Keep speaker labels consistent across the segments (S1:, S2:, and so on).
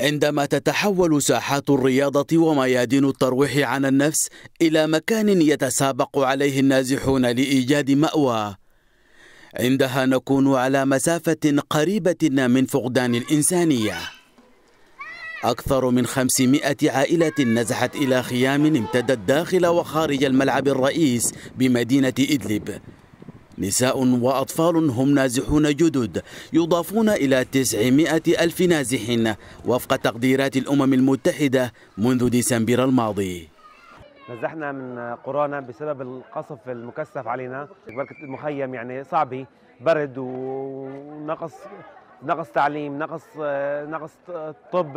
S1: عندما تتحول ساحات الرياضة وميادين الترويح عن النفس إلى مكان يتسابق عليه النازحون لإيجاد مأوى عندها نكون على مسافة قريبة من فقدان الإنسانية أكثر من 500 عائلة نزحت إلى خيام امتدت داخل وخارج الملعب الرئيس بمدينة إدلب نساء وأطفال هم نازحون جدد يضافون إلى 900 ألف نازح وفق تقديرات الأمم المتحدة منذ ديسمبر الماضي
S2: نزحنا من قرانا بسبب القصف المكثف علينا بركة المخيم يعني صعبة برد ونقص نقص تعليم نقص نقص طب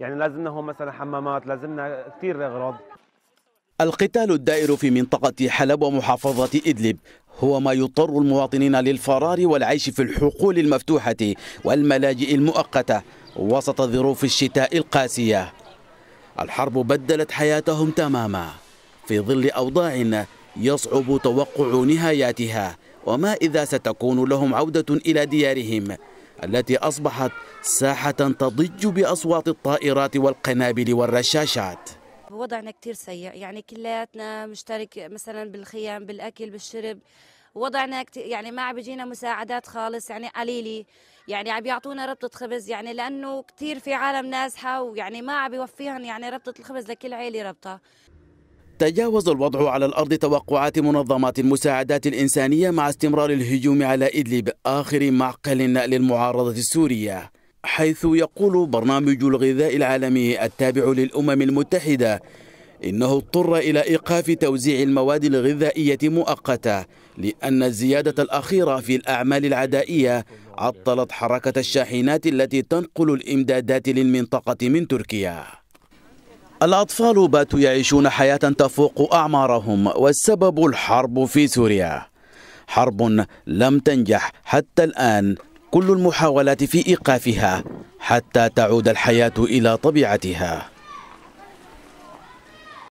S2: يعني لازمنا هون مثلا حمامات لازمنا كثير اغراض
S1: القتال الدائر في منطقة حلب ومحافظة إدلب هو ما يضطر المواطنين للفرار والعيش في الحقول المفتوحة والملاجئ المؤقتة وسط ظروف الشتاء القاسية الحرب بدلت حياتهم تماما في ظل أوضاع يصعب توقع نهاياتها وما إذا ستكون لهم عودة إلى ديارهم التي أصبحت ساحة تضج بأصوات الطائرات والقنابل والرشاشات
S3: وضعنا كتير سيء يعني كلياتنا مشترك مثلا بالخيام بالأكل بالشرب وضعنا كتير يعني ما عم بيجينا مساعدات خالص يعني قليلة يعني عم يعطونا ربطة خبز يعني لأنه كتير في عالم نازحة ويعني ما عم يوفيهم يعني ربطة الخبز لكل عيلة ربطة
S1: تجاوز الوضع على الأرض توقعات منظمات المساعدات الإنسانية مع استمرار الهجوم على إدلب آخر معقل للمعارضة السورية حيث يقول برنامج الغذاء العالمي التابع للأمم المتحدة إنه اضطر إلى إيقاف توزيع المواد الغذائية مؤقتة لأن الزيادة الأخيرة في الأعمال العدائية عطلت حركة الشاحنات التي تنقل الإمدادات للمنطقة من تركيا الأطفال باتوا يعيشون حياة تفوق أعمارهم والسبب الحرب في سوريا حرب لم تنجح حتى الآن كل المحاولات في إيقافها حتى تعود الحياة إلى طبيعتها